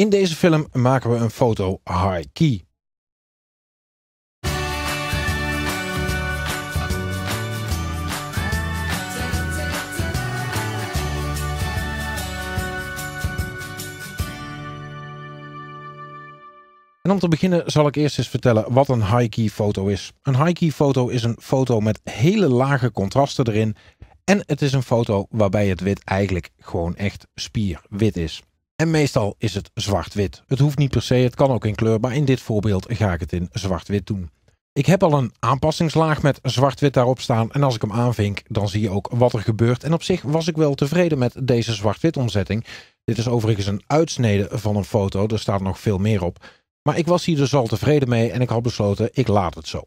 In deze film maken we een foto high key. En om te beginnen zal ik eerst eens vertellen wat een high-key foto is. Een high-key foto is een foto met hele lage contrasten erin. En het is een foto waarbij het wit eigenlijk gewoon echt spierwit is. En meestal is het zwart-wit. Het hoeft niet per se, het kan ook in kleur, maar in dit voorbeeld ga ik het in zwart-wit doen. Ik heb al een aanpassingslaag met zwart-wit daarop staan en als ik hem aanvink dan zie je ook wat er gebeurt. En op zich was ik wel tevreden met deze zwart-wit omzetting. Dit is overigens een uitsnede van een foto, er staat nog veel meer op. Maar ik was hier dus al tevreden mee en ik had besloten ik laat het zo.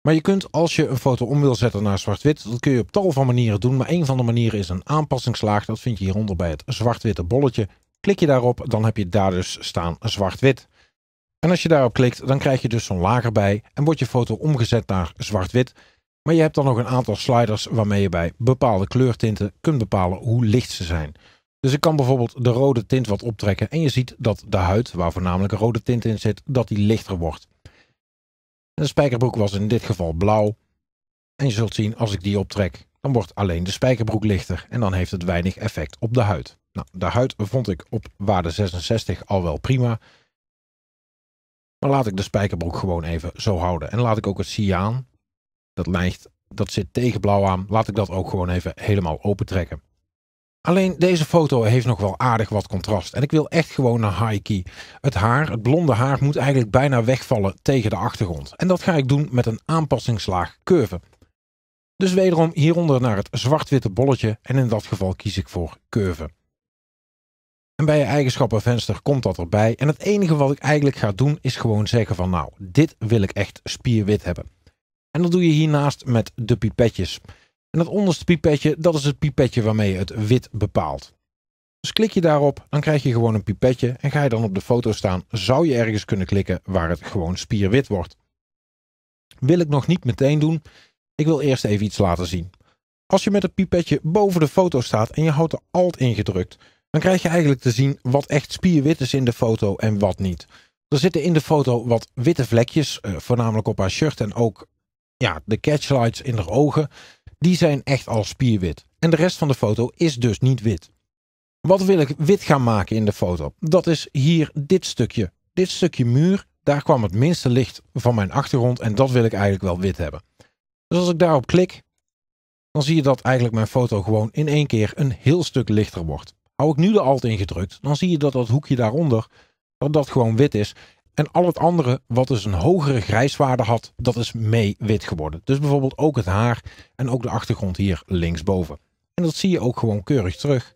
Maar je kunt als je een foto om wil zetten naar zwart-wit, dat kun je op tal van manieren doen. Maar een van de manieren is een aanpassingslaag, dat vind je hieronder bij het zwart-witte bolletje. Klik je daarop, dan heb je daar dus staan zwart-wit. En als je daarop klikt, dan krijg je dus zo'n lager bij en wordt je foto omgezet naar zwart-wit. Maar je hebt dan nog een aantal sliders waarmee je bij bepaalde kleurtinten kunt bepalen hoe licht ze zijn. Dus ik kan bijvoorbeeld de rode tint wat optrekken en je ziet dat de huid, waar voornamelijk een rode tint in zit, dat die lichter wordt. De spijkerbroek was in dit geval blauw. En je zult zien als ik die optrek, dan wordt alleen de spijkerbroek lichter en dan heeft het weinig effect op de huid. Nou, de huid vond ik op waarde 66 al wel prima. Maar laat ik de spijkerbroek gewoon even zo houden. En laat ik ook het cyaan, dat lijkt, dat zit tegen blauw aan, laat ik dat ook gewoon even helemaal opentrekken. Alleen deze foto heeft nog wel aardig wat contrast. En ik wil echt gewoon naar high key. Het haar, het blonde haar, moet eigenlijk bijna wegvallen tegen de achtergrond. En dat ga ik doen met een aanpassingslaag curve. Dus wederom hieronder naar het zwart-witte bolletje en in dat geval kies ik voor curve. En bij je eigenschappenvenster komt dat erbij. En het enige wat ik eigenlijk ga doen is gewoon zeggen van nou, dit wil ik echt spierwit hebben. En dat doe je hiernaast met de pipetjes. En dat onderste pipetje, dat is het pipetje waarmee je het wit bepaalt. Dus klik je daarop, dan krijg je gewoon een pipetje en ga je dan op de foto staan, zou je ergens kunnen klikken waar het gewoon spierwit wordt. Wil ik nog niet meteen doen, ik wil eerst even iets laten zien. Als je met het pipetje boven de foto staat en je houdt de Alt ingedrukt, dan krijg je eigenlijk te zien wat echt spierwit is in de foto en wat niet. Er zitten in de foto wat witte vlekjes, eh, voornamelijk op haar shirt en ook ja, de catchlights in haar ogen. Die zijn echt al spierwit. En de rest van de foto is dus niet wit. Wat wil ik wit gaan maken in de foto? Dat is hier dit stukje. Dit stukje muur, daar kwam het minste licht van mijn achtergrond en dat wil ik eigenlijk wel wit hebben. Dus als ik daarop klik, dan zie je dat eigenlijk mijn foto gewoon in één keer een heel stuk lichter wordt. Hou ik nu de alt ingedrukt, dan zie je dat dat hoekje daaronder, dat dat gewoon wit is. En al het andere wat dus een hogere grijswaarde had, dat is mee wit geworden. Dus bijvoorbeeld ook het haar en ook de achtergrond hier linksboven. En dat zie je ook gewoon keurig terug.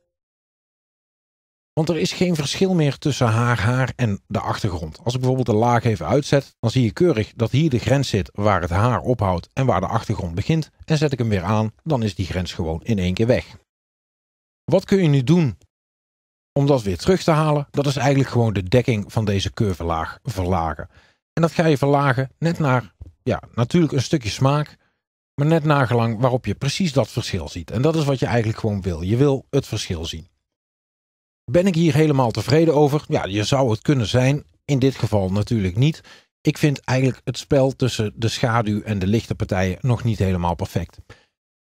Want er is geen verschil meer tussen haar, haar en de achtergrond. Als ik bijvoorbeeld de laag even uitzet, dan zie je keurig dat hier de grens zit waar het haar ophoudt en waar de achtergrond begint. En zet ik hem weer aan, dan is die grens gewoon in één keer weg. Wat kun je nu doen om dat weer terug te halen, dat is eigenlijk gewoon de dekking van deze curvelaag verlagen. En dat ga je verlagen net naar, ja, natuurlijk een stukje smaak, maar net naar gelang waarop je precies dat verschil ziet. En dat is wat je eigenlijk gewoon wil. Je wil het verschil zien. Ben ik hier helemaal tevreden over? Ja, je zou het kunnen zijn. In dit geval natuurlijk niet. Ik vind eigenlijk het spel tussen de schaduw en de lichte partijen nog niet helemaal perfect.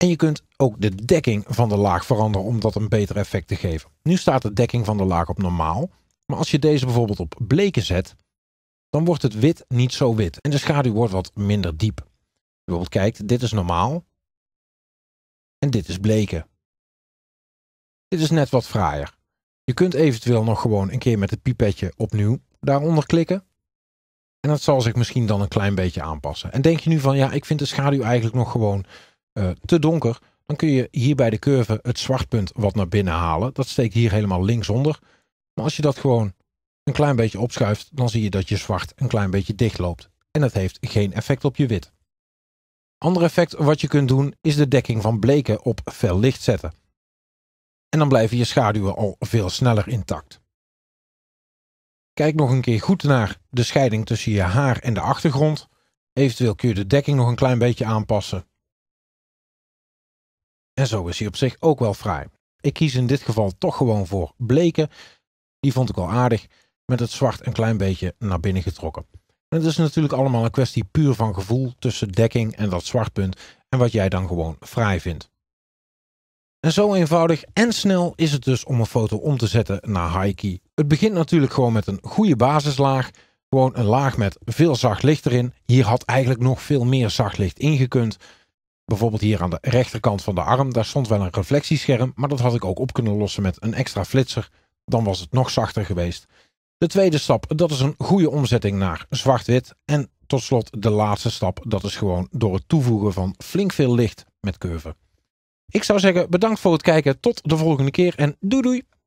En je kunt ook de dekking van de laag veranderen om dat een beter effect te geven. Nu staat de dekking van de laag op normaal. Maar als je deze bijvoorbeeld op bleken zet, dan wordt het wit niet zo wit. En de schaduw wordt wat minder diep. bijvoorbeeld kijkt, dit is normaal. En dit is bleken. Dit is net wat fraaier. Je kunt eventueel nog gewoon een keer met het pipetje opnieuw daaronder klikken. En dat zal zich misschien dan een klein beetje aanpassen. En denk je nu van, ja, ik vind de schaduw eigenlijk nog gewoon eh, te donker, dan kun je hier bij de curve het zwartpunt wat naar binnen halen. Dat steekt hier helemaal linksonder. Maar als je dat gewoon een klein beetje opschuift, dan zie je dat je zwart een klein beetje dichtloopt. loopt. En dat heeft geen effect op je wit. Ander effect wat je kunt doen is de dekking van bleken op fel licht zetten. En dan blijven je schaduwen al veel sneller intact. Kijk nog een keer goed naar de scheiding tussen je haar en de achtergrond. Eventueel kun je de dekking nog een klein beetje aanpassen. En zo is hij op zich ook wel fraai. Ik kies in dit geval toch gewoon voor bleken. Die vond ik al aardig, met het zwart een klein beetje naar binnen getrokken. het is natuurlijk allemaal een kwestie puur van gevoel tussen dekking en dat zwartpunt en wat jij dan gewoon fraai vindt. En zo eenvoudig en snel is het dus om een foto om te zetten naar high-key. Het begint natuurlijk gewoon met een goede basislaag. Gewoon een laag met veel zacht licht erin. Hier had eigenlijk nog veel meer zacht licht ingekund. Bijvoorbeeld hier aan de rechterkant van de arm, daar stond wel een reflectiescherm, maar dat had ik ook op kunnen lossen met een extra flitser. Dan was het nog zachter geweest. De tweede stap, dat is een goede omzetting naar zwart-wit. En tot slot de laatste stap, dat is gewoon door het toevoegen van flink veel licht met curve. Ik zou zeggen bedankt voor het kijken, tot de volgende keer en doei doei!